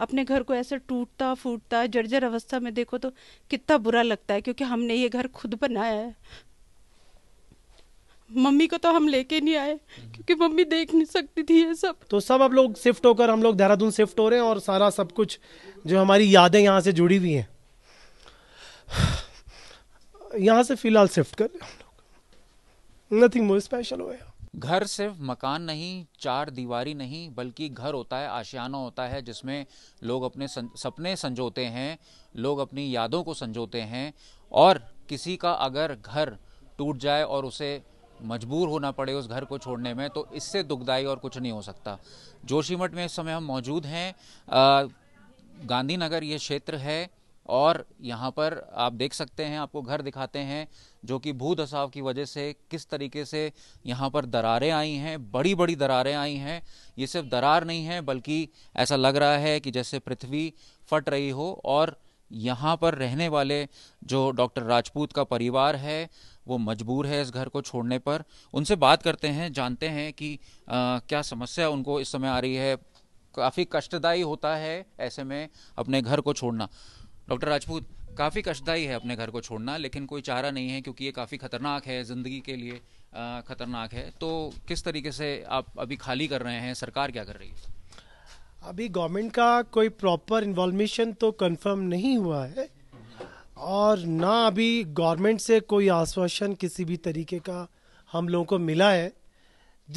अपने घर को ऐसे टूटता फूटता जर्जर अवस्था में देखो तो कितना बुरा लगता है क्योंकि हमने ये घर खुद बनाया है मम्मी को तो हम लेके नहीं आए क्योंकि मम्मी देख नहीं सकती थी ये सब तो सब अब लोग शिफ्ट होकर हम लोग देहरादून शिफ्ट हो रहे हैं और सारा सब कुछ जो हमारी यादें यहाँ से जुड़ी हुई हैं यहाँ से फिलहाल शिफ्ट कर रहे हम लोग नथिंग मोर स्पेशल गया घर सिर्फ मकान नहीं चार दीवारी नहीं बल्कि घर होता है आशियाना होता है जिसमें लोग अपने सं, सपने संजोते हैं लोग अपनी यादों को संजोते हैं और किसी का अगर घर टूट जाए और उसे मजबूर होना पड़े उस घर को छोड़ने में तो इससे दुखदाई और कुछ नहीं हो सकता जोशीमठ में इस समय हम मौजूद हैं गांधीनगर ये क्षेत्र है और यहाँ पर आप देख सकते हैं आपको घर दिखाते हैं जो कि भू दशाव की वजह से किस तरीके से यहाँ पर दरारें आई हैं बड़ी बड़ी दरारें आई हैं ये सिर्फ दरार नहीं है बल्कि ऐसा लग रहा है कि जैसे पृथ्वी फट रही हो और यहाँ पर रहने वाले जो डॉक्टर राजपूत का परिवार है वो मजबूर है इस घर को छोड़ने पर उनसे बात करते हैं जानते हैं कि आ, क्या समस्या उनको इस समय आ रही है काफ़ी कष्टदायी होता है ऐसे में अपने घर को छोड़ना डॉक्टर राजपूत काफ़ी कष्टदायी है अपने घर को छोड़ना लेकिन कोई चारा नहीं है क्योंकि ये काफ़ी खतरनाक है ज़िंदगी के लिए ख़तरनाक है तो किस तरीके से आप अभी खाली कर रहे हैं सरकार क्या कर रही है अभी गवर्नमेंट का कोई प्रॉपर इन्वॉल्वेशन तो कंफर्म नहीं हुआ है और ना अभी गवर्नमेंट से कोई आश्वासन किसी भी तरीके का हम लोगों को मिला है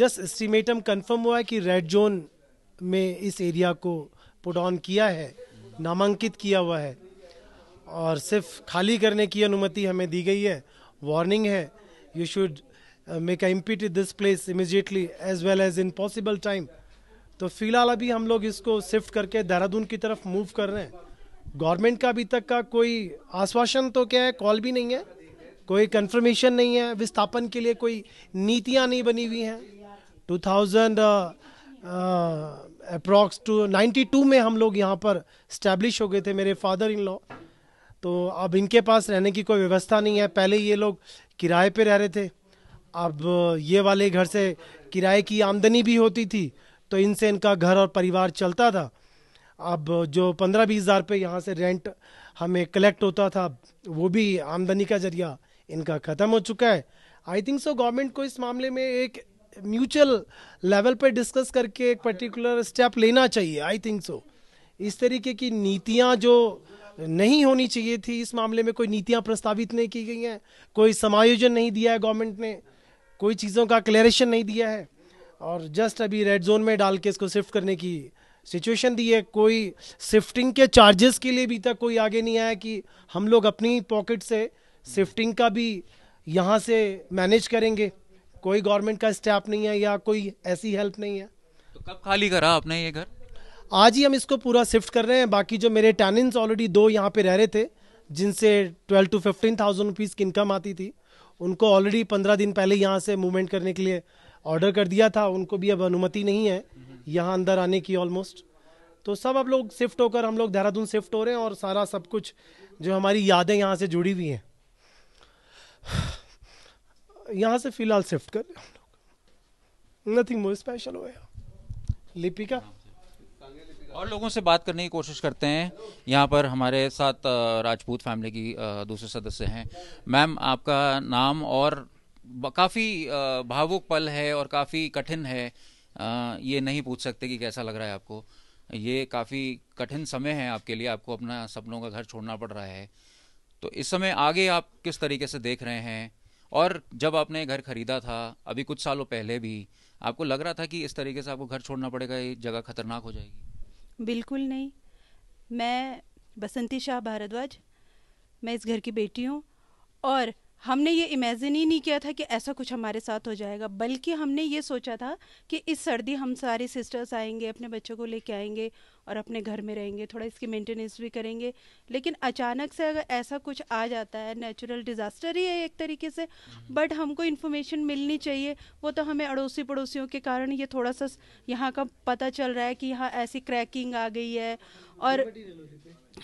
जस्ट एस्टिमेटम कंफर्म हुआ है कि रेड जोन में इस एरिया को पुट ऑन किया है नामांकित किया हुआ है और सिर्फ खाली करने की अनुमति हमें दी गई है वार्निंग है you should make a empty this place immediately as well as in possible time तो फिलहाल अभी हम लोग इसको शिफ्ट करके देहरादून की तरफ मूव कर रहे हैं गवर्नमेंट का अभी तक का कोई आश्वासन तो क्या है कॉल भी नहीं है कोई कंफर्मेशन नहीं है विस्थापन के लिए कोई नीतियां नहीं बनी हुई हैं 2000 अप्रॉक्स टू 92 में हम लोग यहाँ पर स्टैब्लिश हो गए थे मेरे फादर इन लॉ तो अब इनके पास रहने की कोई व्यवस्था नहीं है पहले ये लोग किराए पे रह रहे थे अब ये वाले घर से किराए की आमदनी भी होती थी तो इनसे इनका घर और परिवार चलता था अब जो पंद्रह बीस हज़ार रुपये यहाँ से रेंट हमें कलेक्ट होता था वो भी आमदनी का जरिया इनका ख़त्म हो चुका है आई थिंक सो गवर्नमेंट को इस मामले में एक म्यूचुअल लेवल पर डिस्कस करके एक पर्टिकुलर स्टेप लेना चाहिए आई थिंक सो इस तरीके की नीतियां जो नहीं होनी चाहिए थी इस मामले में कोई नीतियां प्रस्तावित नहीं की गई हैं कोई समायोजन नहीं दिया है गवर्नमेंट ने कोई चीज़ों का क्लेरेशन नहीं दिया है और जस्ट अभी रेड जोन में डाल के इसको शिफ्ट करने की सिचुएशन दी है कोई शिफ्टिंग के चार्जेस के लिए भी तक कोई आगे नहीं आया कि हम लोग अपनी पॉकेट से शिफ्टिंग का भी यहाँ से मैनेज करेंगे कोई गवर्नमेंट का स्टेप नहीं है या कोई ऐसी हेल्प नहीं है तो कब खाली करा आपने ये घर आज ही हम इसको पूरा शिफ्ट कर रहे हैं बाकी जो मेरे टैनिन्स ऑलरेडी दो यहाँ पे रह रहे थे जिनसे twelve to fifteen thousand rupees की इनकम आती थी उनको ऑलरेडी पंद्रह दिन पहले यहाँ से मूवमेंट करने के लिए ऑर्डर कर दिया था उनको भी अब अनुमति नहीं है यहाँ अंदर आने की ऑलमोस्ट तो सब अब लोग शिफ्ट होकर हम लोग देहरादून शिफ्ट हो रहे हैं और सारा सब कुछ जो हमारी यादें यहाँ से जुड़ी हुई हैं यहाँ से फिलहाल शिफ्ट कर रहे हम लोग नथिंग मोर स्पेशल हो लिपिका और लोगों से बात करने की कोशिश करते हैं यहाँ पर हमारे साथ राजपूत फैमिली की दूसरे सदस्य हैं मैम आपका नाम और काफ़ी भावुक पल है और काफ़ी कठिन है ये नहीं पूछ सकते कि कैसा लग रहा है आपको ये काफ़ी कठिन समय है आपके लिए आपको अपना सपनों का घर छोड़ना पड़ रहा है तो इस समय आगे आप किस तरीके से देख रहे हैं और जब आपने घर खरीदा था अभी कुछ सालों पहले भी आपको लग रहा था कि इस तरीके से आपको घर छोड़ना पड़ेगा ये जगह खतरनाक हो जाएगी बिल्कुल नहीं मैं बसंती शाह भारद्वाज मैं इस घर की बेटी हूँ और हमने ये इमेजिन ही नहीं किया था कि ऐसा कुछ हमारे साथ हो जाएगा बल्कि हमने ये सोचा था कि इस सर्दी हम सारे सिस्टर्स आएंगे अपने बच्चों को लेके आएंगे और अपने घर में रहेंगे थोड़ा इसकी मेंटेनेंस भी करेंगे लेकिन अचानक से अगर ऐसा कुछ आ जाता है नेचुरल डिज़ास्टर ही है एक तरीके से बट हम्म। हमको इन्फॉर्मेशन मिलनी चाहिए वो तो हमें अड़ोसी पड़ोसियों के कारण ये थोड़ा सा यहाँ का पता चल रहा है कि यहाँ ऐसी क्रैकिंग आ गई है हाँ, और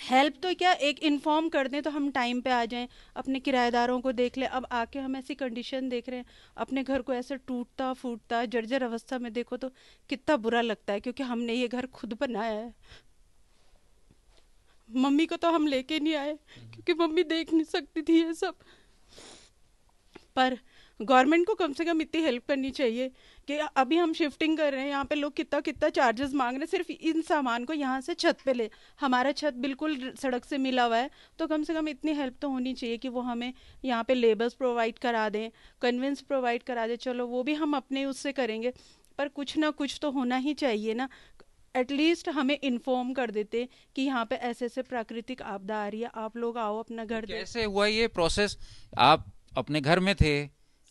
हेल्प तो क्या एक इन्फॉर्म कर दें तो हम टाइम पे आ जाएं अपने किराएदारों को देख लें अब आके हम ऐसी कंडीशन देख रहे हैं अपने घर को ऐसा टूटता फूटता जर्जर अवस्था में देखो तो कितना बुरा लगता है क्योंकि हमने ये घर खुद बनाया है मम्मी को तो हम लेके नहीं आए क्योंकि मम्मी देख नहीं सकती थी ये सब पर गवर्नमेंट को कम से कम इतनी हेल्प करनी चाहिए कि अभी हम शिफ्टिंग कर रहे हैं यहाँ पे लोग कितना कितना चार्जेस मांग रहे हैं सिर्फ इन सामान को यहाँ से छत पे ले हमारा छत बिल्कुल सड़क से मिला हुआ है तो कम से कम इतनी हेल्प तो होनी चाहिए कि वो हमें यहाँ पे लेबर्स प्रोवाइड करा दें कन्वेंस प्रोवाइड करा दें चलो वो भी हम अपने उससे करेंगे पर कुछ ना कुछ तो होना ही चाहिए ना एटलीस्ट हमें इन्फॉर्म कर देते कि यहाँ पे ऐसे ऐसे प्राकृतिक आपदा आ रही है आप लोग आओ अपना घर तो कैसे हुआ ये प्रोसेस आप अपने घर में थे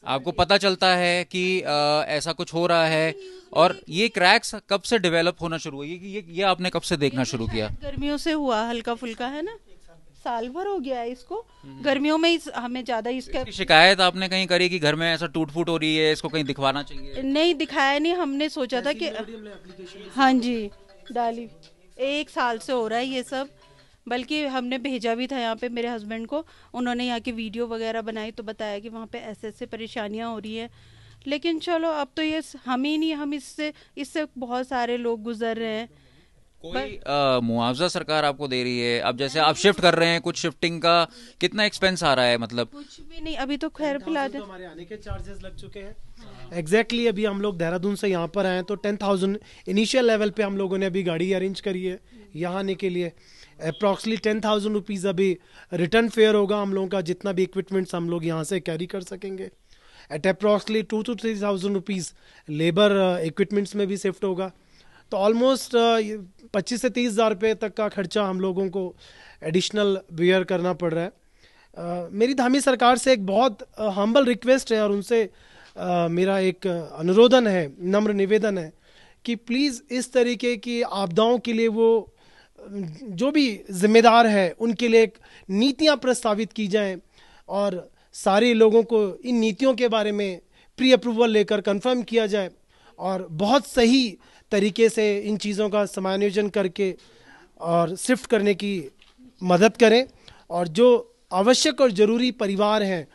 आपको पता चलता है कि आ, ऐसा कुछ हो रहा है और ये क्रैक्स कब से डेवलप होना शुरू हुई ये ये आपने कब से देखना शुरू किया गर्मियों से हुआ हल्का फुल्का है ना साल भर हो गया है इसको हम्म। गर्मियों में इस, हमें ज्यादा इसका शिकायत आपने कहीं करी कि घर में ऐसा टूट फूट हो रही है इसको कहीं दिखवाना चाहिए नहीं दिखाया नहीं हमने सोचा था कि हाँ जी डाली एक साल से हो रहा है ये सब बल्कि हमने भेजा भी था यहाँ पे मेरे हस्बैंड को उन्होंने यहाँ की वीडियो वगैरह बनाई तो बताया कि वहाँ पे ऐसे ऐसे परेशानियाँ हो रही हैं लेकिन चलो अब तो ये हम ही नहीं हम इससे इससे बहुत सारे लोग गुजर रहे हैं कोई मुआवजा सरकार आपको दे रही है अब जैसे आप शिफ्ट कर रहे हैं कुछ शिफ्टिंग का कितना एक्सपेंस आ रहा है मतलब कुछ भी नहीं अभी तो खैर फिलहाल तो, तो हमारे आने के चार्जेस लग चुके हैं एग्जैक्टली exactly अभी हम लोग देहरादून से यहाँ पर आए तो टेन थाउजेंड इनिशियल लेवल पे हम लोगों ने अभी गाड़ी अरेंज करी है यहाँ आने के लिए अप्रॉक्सली टेन थाउजेंड रुपीज़ अभी रिटर्न फेयर होगा हम लोगों का जितना भी इक्विपमेंट्स हम लोग यहाँ से कैरी कर सकेंगे at approximately two two three thousand rupees labour equipments में भी शिफ्ट होगा तो ऑलमोस्ट uh, पच्चीस से तीस हज़ार रुपये तक का खर्चा हम लोगों को एडिशनल बियर करना पड़ रहा है uh, मेरी धामी सरकार से एक बहुत हम्बल uh, रिक्वेस्ट है और उनसे मेरा एक अनुरोधन है नम्र निवेदन है कि प्लीज़ इस तरीके की आपदाओं के लिए वो जो भी जिम्मेदार है उनके लिए एक नीतियाँ प्रस्तावित की जाएं और सारे लोगों को इन नीतियों के बारे में प्री अप्रूवल लेकर कंफर्म किया जाए और बहुत सही तरीके से इन चीज़ों का समायोजन करके और शिफ्ट करने की मदद करें और जो आवश्यक और ज़रूरी परिवार हैं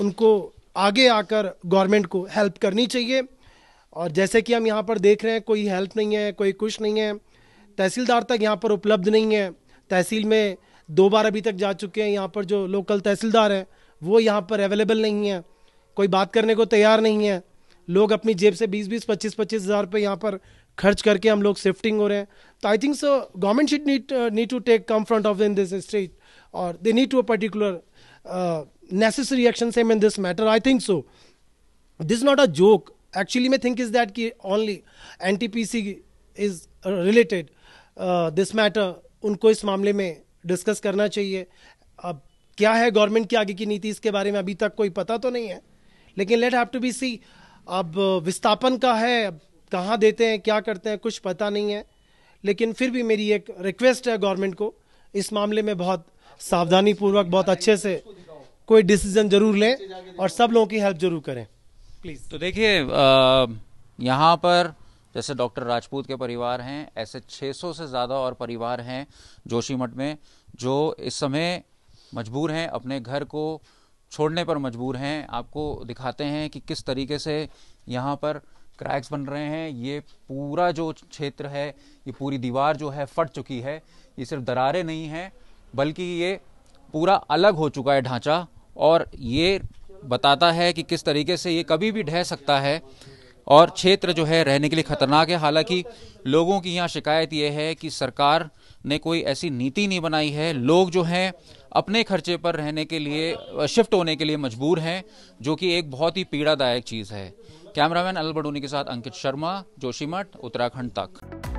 उनको आगे आकर गवर्नमेंट को हेल्प करनी चाहिए और जैसे कि हम यहाँ पर देख रहे हैं कोई हेल्प नहीं है कोई कुछ नहीं है तहसीलदार तक यहाँ पर उपलब्ध नहीं है तहसील में दो बार अभी तक जा चुके हैं यहाँ पर जो लोकल तहसीलदार हैं वो यहाँ पर अवेलेबल नहीं है कोई बात करने को तैयार नहीं है लोग अपनी जेब से बीस बीस पच्चीस पच्चीस हज़ार रुपये यहाँ पर खर्च करके हम लोग शिफ्टिंग हो रहे हैं तो I think so government should need need to take come front of in this state और they need to a particular necessary action same in this matter I think so this not a joke actually मैं think is that कि only N T P C is related this matter उनको इस मामले में discuss करना चाहिए अब क्या है गवर्नमेंट की आगे की नीति इसके बारे में अभी तक कोई पता तो नहीं है लेकिन let have to be see अब विस्थापन का है कहाँ देते हैं क्या करते हैं कुछ पता नहीं है लेकिन फिर भी मेरी एक रिक्वेस्ट है गवर्नमेंट को इस मामले में बहुत सावधानी पूर्वक बहुत अच्छे से कोई डिसीजन जरूर लें और सब लोगों की हेल्प जरूर करें प्लीज़ तो देखिए यहाँ पर जैसे डॉक्टर राजपूत के परिवार हैं ऐसे 600 से ज़्यादा और परिवार हैं जोशीमठ में जो इस समय मजबूर हैं अपने घर को छोड़ने पर मजबूर हैं आपको दिखाते हैं कि किस तरीके से यहाँ पर क्रैक्स बन रहे हैं ये पूरा जो क्षेत्र है ये पूरी दीवार जो है फट चुकी है ये सिर्फ दरारें नहीं हैं बल्कि ये पूरा अलग हो चुका है ढांचा और ये बताता है कि किस तरीके से ये कभी भी ढह सकता है और क्षेत्र जो है रहने के लिए खतरनाक है हालांकि लोगों की यहाँ शिकायत ये है कि सरकार ने कोई ऐसी नीति नहीं बनाई है लोग जो हैं अपने खर्चे पर रहने के लिए शिफ्ट होने के लिए मजबूर हैं जो कि एक बहुत ही पीड़ादायक चीज़ है कैमरामैन अलबडोनी के साथ अंकित शर्मा जोशीमठ उत्तराखंड तक